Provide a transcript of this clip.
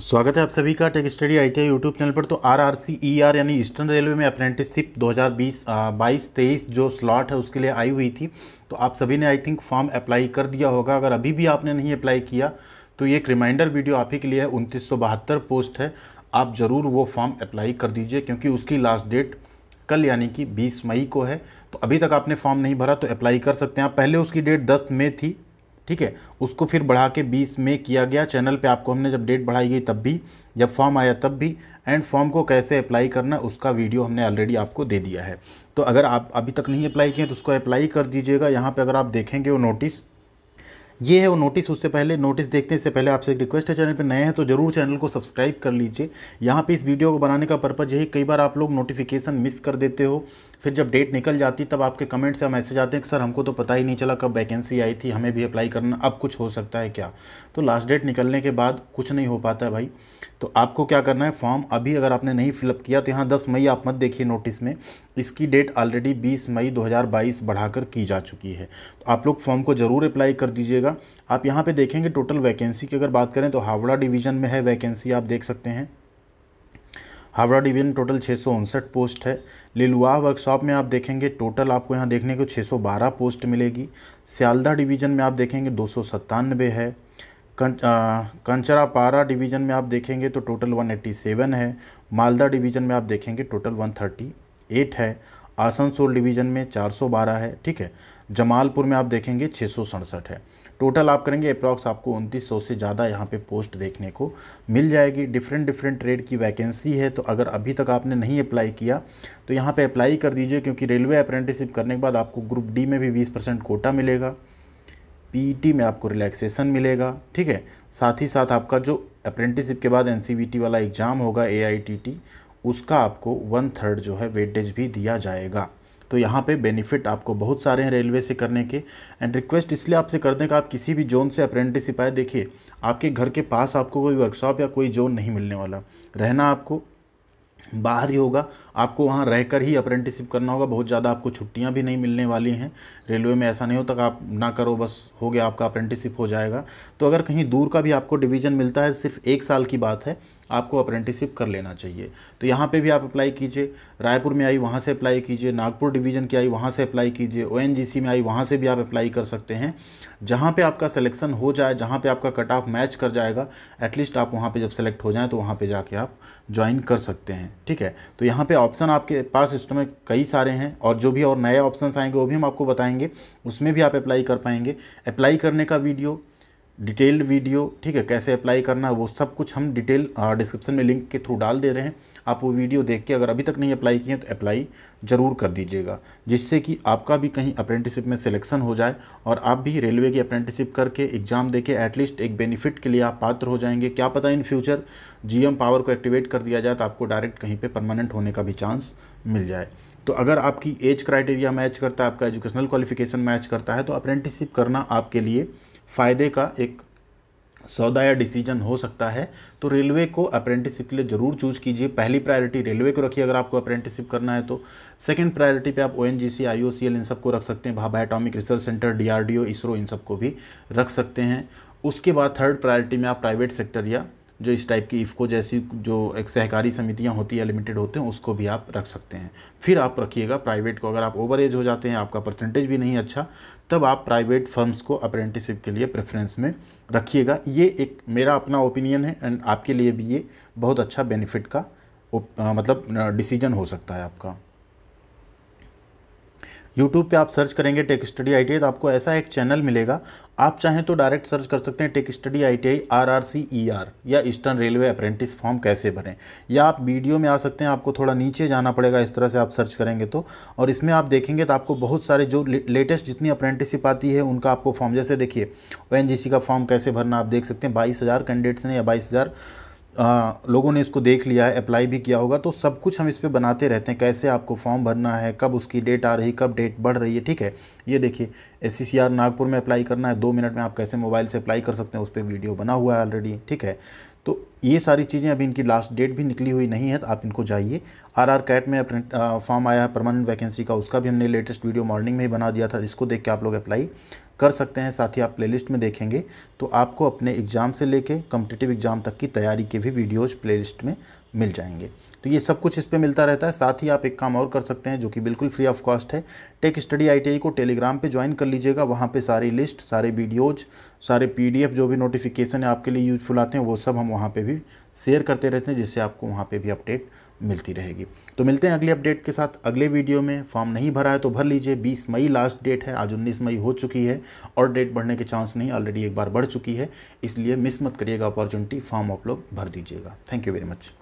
स्वागत है आप सभी का tech study I T YouTube channel पर तो R R C E R यानी ईस्टर्न रेलवे में अप्रेंटिसशिप 2020 22 23 जो स्लॉट है उसके लिए आई हुई थी तो आप सभी ने आई थिंक फॉर्म अप्लाई कर दिया होगा अगर अभी भी आपने नहीं अप्लाई किया तो ये एक रिमाइंडर वीडियो आप ही के लिए है उनतीस पोस्ट है आप ज़रूर वो फॉर्म अप्लाई कर दीजिए क्योंकि उसकी लास्ट डेट कल यानी कि बीस मई को है तो अभी तक आपने फॉर्म नहीं भरा तो अप्लाई कर सकते हैं आप पहले उसकी डेट दस मई थी ठीक है उसको फिर बढ़ा के बीस में किया गया चैनल पे आपको हमने जब डेट बढ़ाई गई तब भी जब फॉर्म आया तब भी एंड फॉर्म को कैसे अप्लाई करना उसका वीडियो हमने ऑलरेडी आपको दे दिया है तो अगर आप अभी तक नहीं अप्लाई किए तो उसको अप्लाई कर दीजिएगा यहाँ पर अगर आप देखेंगे वो नोटिस ये है वो नोटिस उससे पहले नोटिस देखने इससे पहले आपसे एक रिक्वेस्ट है चैनल पर नए हैं तो जरूर चैनल को सब्सक्राइब कर लीजिए यहाँ पे इस वीडियो को बनाने का पर्पज़ यही कई बार आप लोग नोटिफिकेशन मिस कर देते हो फिर जब डेट निकल जाती तब आपके कमेंट्स या मैसेज आते हैं कि सर हमको तो पता ही नहीं चला कब वैकेंसी आई थी हमें भी अप्लाई करना अब कुछ हो सकता है क्या तो लास्ट डेट निकलने के बाद कुछ नहीं हो पाता है भाई तो आपको क्या करना है फॉर्म अभी अगर आपने नहीं फिलअप किया तो यहाँ दस मई आप मत देखिए नोटिस में इसकी डेट ऑलरेडी बीस मई दो बढ़ाकर की जा चुकी है तो आप लोग फॉर्म को ज़रूर अप्लाई कर दीजिएगा आप यहाँ पर देखेंगे टोटल वैकेंसी की अगर बात करें तो हावड़ा डिवीज़न में है वैकेंसी आप देख सकते हैं हावड़ा डिवीजन टोटल छः पोस्ट है लिलुआ वर्कशॉप में आप देखेंगे टोटल आपको यहाँ देखने को 612 पोस्ट मिलेगी सियालदा डिवीजन में आप देखेंगे दो है कंचरापारा डिवीजन में आप देखेंगे तो टोटल 187 है मालदा डिवीजन में आप देखेंगे टोटल 138 है आसनसोल डिवीजन में 412 है ठीक है जमालपुर में आप देखेंगे छः है टोटल आप करेंगे अप्रॉक्स आपको उनतीस से ज़्यादा यहाँ पे पोस्ट देखने को मिल जाएगी डिफरेंट डिफरेंट ट्रेड की वैकेंसी है तो अगर अभी तक आपने नहीं अप्लाई किया तो यहाँ पे अप्लाई कर दीजिए क्योंकि रेलवे अप्रेंटिसिप करने के बाद आपको ग्रुप डी में भी बीस कोटा मिलेगा पी e में आपको रिलैक्सेशन मिलेगा ठीक है साथ ही साथ आपका जो अप्रेंटिसिप के बाद एन e वाला एग्ज़ाम होगा ए उसका आपको वन थर्ड जो है वेटेज भी दिया जाएगा तो यहाँ पे बेनिफिट आपको बहुत सारे हैं रेलवे से करने के एंड रिक्वेस्ट इसलिए आपसे कर दें कि आप किसी भी जोन से अप्रेंटिसिप आए देखिए आपके घर के पास आपको कोई वर्कशॉप या कोई जोन नहीं मिलने वाला रहना आपको बाहर ही होगा आपको वहाँ रहकर ही अप्रेंटिसिप करना होगा बहुत ज़्यादा आपको छुट्टियाँ भी नहीं मिलने वाली हैं रेलवे में ऐसा नहीं होता कि आप ना करो बस हो गया आपका अप्रेंटिसिप हो जाएगा तो अगर कहीं दूर का भी आपको डिवीज़न मिलता है सिर्फ एक साल की बात है आपको अप्रेंटिसिप कर लेना चाहिए तो यहाँ पे भी आप अप्लाई कीजिए रायपुर में आई वहाँ से अप्लाई कीजिए नागपुर डिवीजन की आई वहाँ से अप्लाई कीजिए ओ में आई वहाँ से भी आप अप्लाई कर सकते हैं जहाँ पे आपका सिलेक्शन हो जाए जहाँ पे आपका कट ऑफ मैच कर जाएगा एटलीस्ट आप वहाँ पे जब सेलेक्ट हो जाएँ तो वहाँ पर जाके आप ज्वाइन कर सकते हैं ठीक है तो यहाँ पर ऑप्शन आपके पास सिस्टम में कई सारे हैं और जो भी और नए ऑप्शन आएंगे वो भी हम आपको बताएंगे उसमें भी आप अप्लाई कर पाएंगे अप्लाई करने का वीडियो डिटेल्ड वीडियो ठीक है कैसे अप्लाई करना है वो सब कुछ हम डिटेल डिस्क्रिप्शन में लिंक के थ्रू डाल दे रहे हैं आप वो वीडियो देख के अगर अभी तक नहीं अप्लाई किए तो अप्लाई ज़रूर कर दीजिएगा जिससे कि आपका भी कहीं अप्रेंटिसिप में सिलेक्शन हो जाए और आप भी रेलवे की अप्रेंटिसिप करके एग्ज़ाम देके एटलीस्ट एक बेनिफिट के लिए आप पात्र हो जाएंगे क्या पता इन फ्यूचर जी पावर को एक्टिवेट कर दिया जाए तो आपको डायरेक्ट कहीं पर परमानेंट होने का भी चांस मिल जाए तो अगर आपकी एज क्राइटेरिया मैच करता है आपका एजुकेशनल क्वालिफिकेशन मैच करता है तो अप्रेंटिसिप करना आपके लिए फ़ायदे का एक सौदा या डिसीजन हो सकता है तो रेलवे को अप्रेंटिसिप के लिए ज़रूर चूज़ कीजिए पहली प्रायोरिटी रेलवे को रखिए अगर आपको अप्रेंटिसिप करना है तो सेकंड प्रायोरिटी पे आप ओ एन जी सी आई ओ सी एल इन सबको रख सकते हैं Bhabha atomic research centre D R D O ISRO इन सबको भी रख सकते हैं उसके बाद थर्ड प्रायोरिटी में आप प्राइवेट सेक्टर या जो इस टाइप की इफ़को जैसी जो एक सहकारी समितियाँ होती है लिमिटेड होते हैं उसको भी आप रख सकते हैं फिर आप रखिएगा प्राइवेट को अगर आप ओवर एज हो जाते हैं आपका परसेंटेज भी नहीं अच्छा तब आप प्राइवेट फर्म्स को अप्रेंटिसिप के लिए प्रेफरेंस में रखिएगा ये एक मेरा अपना ओपिनियन है एंड आपके लिए भी ये बहुत अच्छा बेनिफिट का मतलब डिसीजन हो सकता है आपका यूट्यूब पे आप सर्च करेंगे टेक स्टडी आई तो आपको ऐसा एक चैनल मिलेगा आप चाहें तो डायरेक्ट सर्च कर सकते हैं tech study I T I R R C E R या ईस्टर्न रेलवे अप्रेंटिस फॉर्म कैसे भरें या आप वीडियो में आ सकते हैं आपको थोड़ा नीचे जाना पड़ेगा इस तरह से आप सर्च करेंगे तो और इसमें आप देखेंगे तो आपको बहुत सारे जो लेटेस्ट जितनी अप्रेंटिसिप आती है उनका आपको फॉर्म जैसे देखिए ओ का फॉर्म कैसे भरना आप देख सकते हैं बाईस कैंडिडेट्स ने या बाईस आ, लोगों ने इसको देख लिया है अप्लाई भी किया होगा तो सब कुछ हम इस पर बनाते रहते हैं कैसे आपको फॉर्म भरना है कब उसकी डेट आ रही कब डेट बढ़ रही है ठीक है ये देखिए एस सी नागपुर में अप्लाई करना है दो मिनट में आप कैसे मोबाइल से अप्लाई कर सकते हैं उस पर वीडियो बना हुआ है ऑलरेडी ठीक है तो ये सारी चीज़ें अभी इनकी लास्ट डेट भी निकली हुई नहीं है तो आप इनको जाइए आर आर कैट में फॉर्म आया है परमानेंट वैकेंसी का उसका भी हमने लेटेस्ट वीडियो मॉर्निंग में ही बना दिया था जिसको देख के आप लोग अप्लाई कर सकते हैं साथ ही आप प्लेलिस्ट में देखेंगे तो आपको अपने एग्ज़ाम से लेके कम्पिटेटिव एग्ज़ाम तक की तैयारी के भी वीडियोज़ प्लेलिस्ट में मिल जाएंगे तो ये सब कुछ इस पर मिलता रहता है साथ ही आप एक काम और कर सकते हैं जो कि बिल्कुल फ्री ऑफ कॉस्ट है टेक स्टडी आई को टेलीग्राम पे ज्वाइन कर लीजिएगा वहाँ पे सारी लिस्ट सारे वीडियोज सारे पी जो भी नोटिफिकेशन है आपके लिए यूजफुल आते हैं वो सब हम वहाँ पर भी शेयर करते रहते हैं जिससे आपको वहाँ पर भी अपडेट मिलती रहेगी तो मिलते हैं अगले अपडेट के साथ अगले वीडियो में फॉर्म नहीं भरा है तो भर लीजिए 20 मई लास्ट डेट है आज 19 मई हो चुकी है और डेट बढ़ने के चांस नहीं ऑलरेडी एक बार बढ़ चुकी है इसलिए मिस मत करिएगा अपॉर्चुनिटी फॉर्म आप लोग भर दीजिएगा थैंक यू वेरी मच